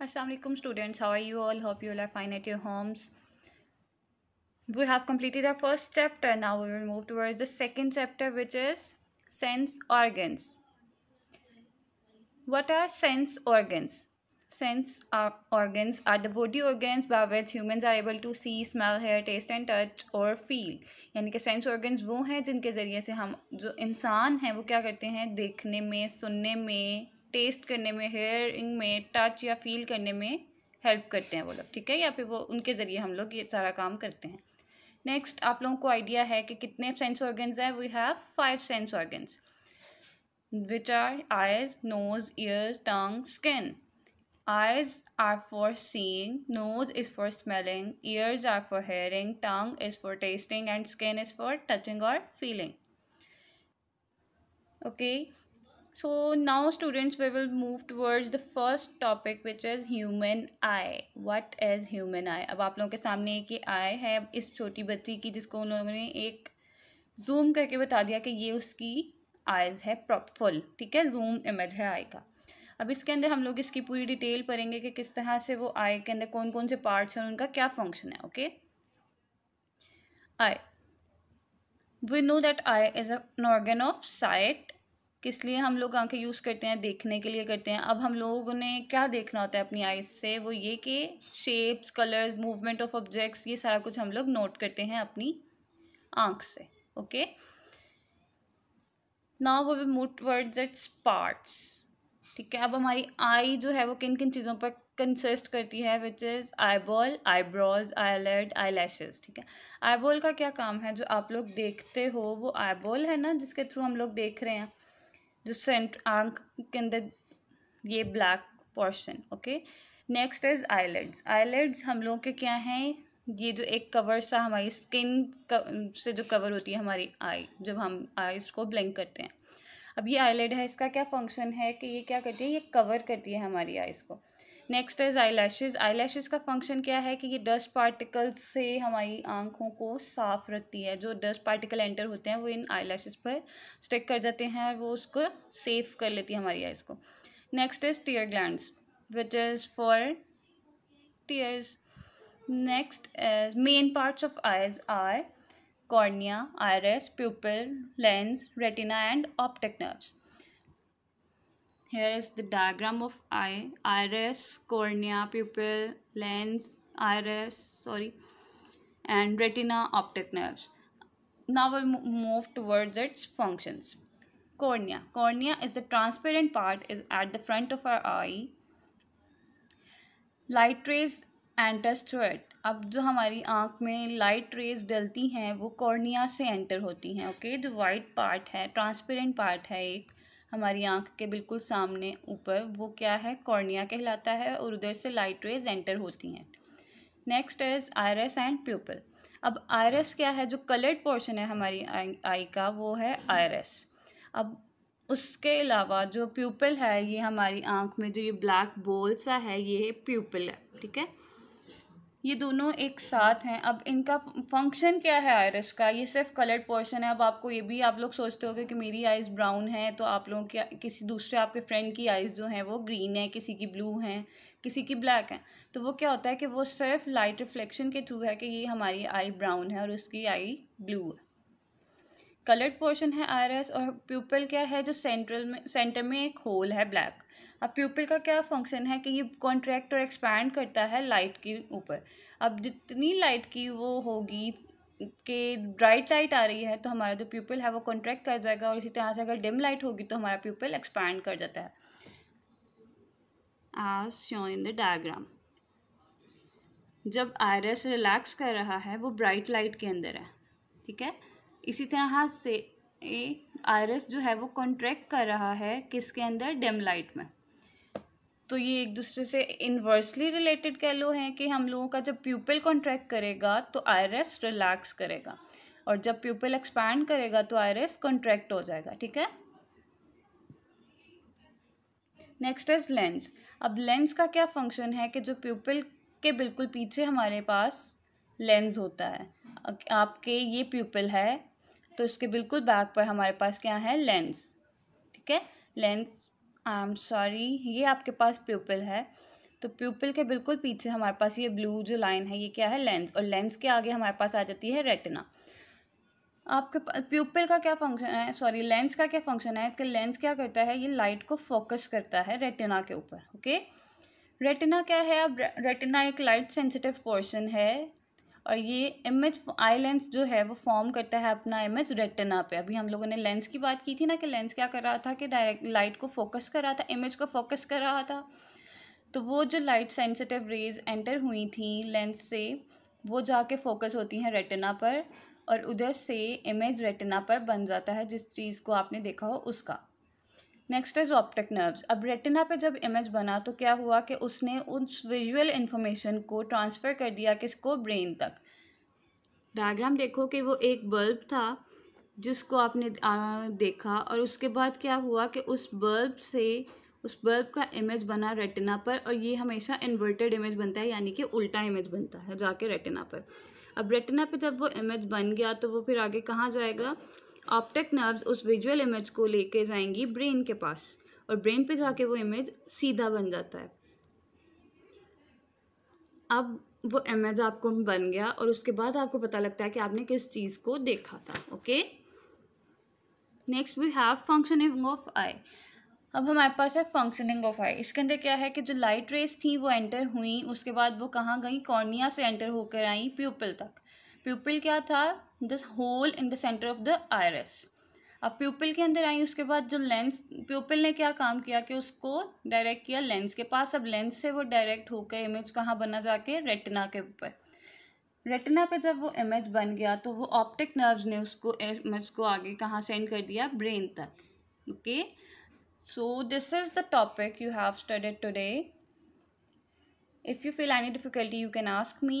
Aslam students how are you all hope you are fine at your homes we have completed our first chapter now we move toward the second chapter which is sense organs what are sense organs sense organs are the body organs by which humans are able to see smell hear taste and touch और feel यानी कि sense organs वो हैं जिनके ज़रिए से हम जो इंसान हैं वो क्या करते हैं देखने में सुनने में टेस्ट करने में हेयरिंग में टच या फील करने में हेल्प करते हैं वो लोग ठीक है या फिर वो उनके ज़रिए हम लोग ये सारा काम करते हैं नेक्स्ट आप लोगों को आइडिया है कि कितने सेंस ऑर्गन्स हैं we have five sense organs which are eyes nose ears tongue skin eyes are for seeing nose is for smelling ears are for hearing tongue is for tasting and skin is for touching और feeling okay so now students we will move towards the first topic which is human eye what is human eye अब आप लोगों के सामने एक ये आई है इस छोटी बच्ची की जिसको उन लोगों ने एक जूम करके बता दिया कि ये उसकी आइज़ है प्रॉप फुल ठीक है जूम इमेज है आई का अब इसके अंदर हम लोग इसकी पूरी डिटेल पढ़ेंगे कि किस तरह से वो आई के अंदर कौन कौन से पार्ट्स हैं उनका क्या फंक्शन है okay I we know that eye is an organ of sight किस लिए हम लोग आंखें यूज़ करते हैं देखने के लिए करते हैं अब हम लोगों ने क्या देखना होता है अपनी आइज से वो ये कि shapes colours movement of objects ये सारा कुछ हम लोग नोट करते हैं अपनी आंख से ओके नाउ वो we move towards its parts ठीक है अब हमारी आई जो है वो किन किन चीज़ों पर कंसिस्ट करती है which is eye ball eye brows eye lid eye lashes ठीक है आई बॉल का क्या काम है जो आप लोग देखते हो वो आई बॉल है ना जिसके थ्रू हम लोग देख रहे हैं जो सेंट आंख के अंदर ये black portion okay next is eyelids eyelids हम लोगों के क्या हैं ये जो एक कवर सा हमारी स्किन से जो कवर होती है हमारी आई जब हम आईज को ब्लिंक करते हैं अब ये आईलेट है इसका क्या फंक्शन है कि ये क्या करती है ये कवर करती है हमारी आईज को next is eye lashes eye lashes का फंक्शन क्या है कि ये डस्ट पार्टिकल से हमारी आंखों को साफ रखती है जो डस्ट पार्टिकल एंटर होते हैं वो इन आई लैशेज़ पर स्टिक कर जाते हैं और वो उसको सेफ कर लेती है हमारी आइज़ को next is tear gland which is for tears next is main parts of eyes are cornea iris pupil lens retina and optic nerves here is the diagram of eye iris cornea pupil lens iris sorry and retina optic nerves now we we'll move towards its functions cornea cornea is the transparent part is at the front of our eye light rays enters through it अब जो हमारी आँख में light rays डलती हैं वो cornea से enter होती हैं ओके okay? जो वाइट पार्ट है ट्रांसपेरेंट पार्ट है एक हमारी आंख के बिल्कुल सामने ऊपर वो क्या है कॉर्निया कहलाता है और उधर से लाइट रेज एंटर होती हैं next is iris and pupil अब आयरस क्या है जो कलर्ड पोर्शन है हमारी आई का वो है आयरस अब उसके अलावा जो प्यूपल है ये हमारी आँख में जो ये ब्लैक बोल सा है ये प्यूपल है ठीक है ये दोनों एक साथ हैं अब इनका फंक्शन क्या है आयरस का ये सिर्फ कलर्ड पोर्शन है अब आपको ये भी आप लोग सोचते हो कि मेरी आइज़ ब्राउन है तो आप लोगों की किसी दूसरे आपके फ्रेंड की आइज़ जो हैं वो ग्रीन है किसी की ब्लू हैं किसी की ब्लैक है तो वो क्या होता है कि वो सिर्फ लाइट रिफ्लेक्शन के थ्रू है कि ये हमारी आई ब्राउन है और उसकी आई ब्लू है कलर्ड पोर्शन है आयरस और प्यूपल क्या है जो सेंट्रल में सेंटर में एक होल है ब्लैक अब प्यूपल का क्या फंक्शन है कि ये कॉन्ट्रैक्ट और एक्सपैंड करता है लाइट के ऊपर अब जितनी लाइट की वो होगी कि ब्राइट लाइट आ रही है तो हमारा जो प्यूपल है वो कॉन्ट्रैक्ट कर जाएगा और इसी तरह से अगर डिम लाइट होगी तो हमारा प्यूपल एक्सपैंड कर जाता है as show in the diagram जब आयरस रिलैक्स कर रहा है वो ब्राइट लाइट के अंदर है ठीक है इसी तरह से ए आयरस जो है वो कॉन्ट्रैक्ट कर रहा है किसके अंदर डेमलाइट में तो ये एक दूसरे से इन्वर्सली रिलेटेड कह लो हैं कि हम लोगों का जब प्यूपल कॉन्ट्रैक्ट करेगा तो आयरस रिलैक्स करेगा और जब प्यूपल एक्सपैंड करेगा तो आयरस कॉन्ट्रैक्ट हो जाएगा ठीक है नेक्स्ट इज लेंस अब लेंस का क्या फंक्शन है कि जो प्यूपल के बिल्कुल पीछे हमारे पास लेंस होता है आपके ये प्यूपल है तो इसके बिल्कुल बैक पर हमारे पास क्या है लेंस ठीक है लेंस आई एम सॉरी ये आपके पास प्यूपल है तो प्यूपल के बिल्कुल पीछे हमारे पास ये ब्लू जो लाइन है ये क्या है लेंस और लेंस के आगे हमारे पास आ जाती है रेटिना आपके प्यूपल का क्या फंक्शन है सॉरी लेंस का क्या फंक्शन है कि तो लेंस क्या करता है ये लाइट को फोकस करता है रेटिना के ऊपर ओके रेटिना क्या है अब रेटिना एक लाइट सेंसिटिव पोर्शन है और ये इमेज आई लेंस जो है वो फॉर्म करता है अपना इमेज रेटिना पे अभी हम लोगों ने लेंस की बात की थी ना कि लेंस क्या कर रहा था कि डायरेक्ट लाइट को फोकस कर रहा था इमेज को फोकस कर रहा था तो वो जो लाइट सेंसिटिव रेज एंटर हुई थी लेंस से वो जाके फोकस होती हैं रेटिना पर और उधर से इमेज रेटिना पर बन जाता है जिस चीज़ को आपने देखा हो उसका नेक्स्ट इज ऑप्टिक नर्व्स अब रेटिना पे जब इमेज बना तो क्या हुआ कि उसने उस विजुअल इन्फॉर्मेशन को ट्रांसफ़र कर दिया किसको ब्रेन तक डायग्राम देखो कि वो एक बल्ब था जिसको आपने देखा और उसके बाद क्या हुआ कि उस बल्ब से उस बल्ब का इमेज बना रेटिना पर और ये हमेशा इन्वर्टेड इमेज बनता है यानी कि उल्टा इमेज बनता है जाके रेटिना पर अब रेटिना पे जब वो इमेज बन गया तो वो फिर आगे कहाँ जाएगा ऑप्टिक नर्व्स उस विजुअल इमेज को लेके जाएंगी ब्रेन के पास और ब्रेन पे जाके वो इमेज सीधा बन जाता है अब वो इमेज आपको बन गया और उसके बाद आपको पता लगता है कि आपने किस चीज़ को देखा था okay next we have functioning of eye अब हमारे पास है फंक्शनिंग ऑफ आई इसके अंदर क्या है कि जो लाइट रेस थी वो एंटर हुई उसके बाद वो कहाँ गई कॉर्निया से एंटर होकर आई प्यूपल तक प्यूपिल क्या था this hole in the centre of the iris अब प्यूपिल के अंदर आई उसके बाद जो लेंस प्यूपिल ने क्या काम किया कि उसको डायरेक्ट किया लेंस के पास अब लेंस से वो डायरेक्ट होकर इमेज कहाँ बना जाके रेटिना के ऊपर रेटिना पे जब वो इमेज बन गया तो वो ऑप्टिक नर्व्स ने उसको इमेज को आगे कहाँ सेंड कर दिया ब्रेन तक okay so this is the topic you have studied today if you feel any difficulty you can ask me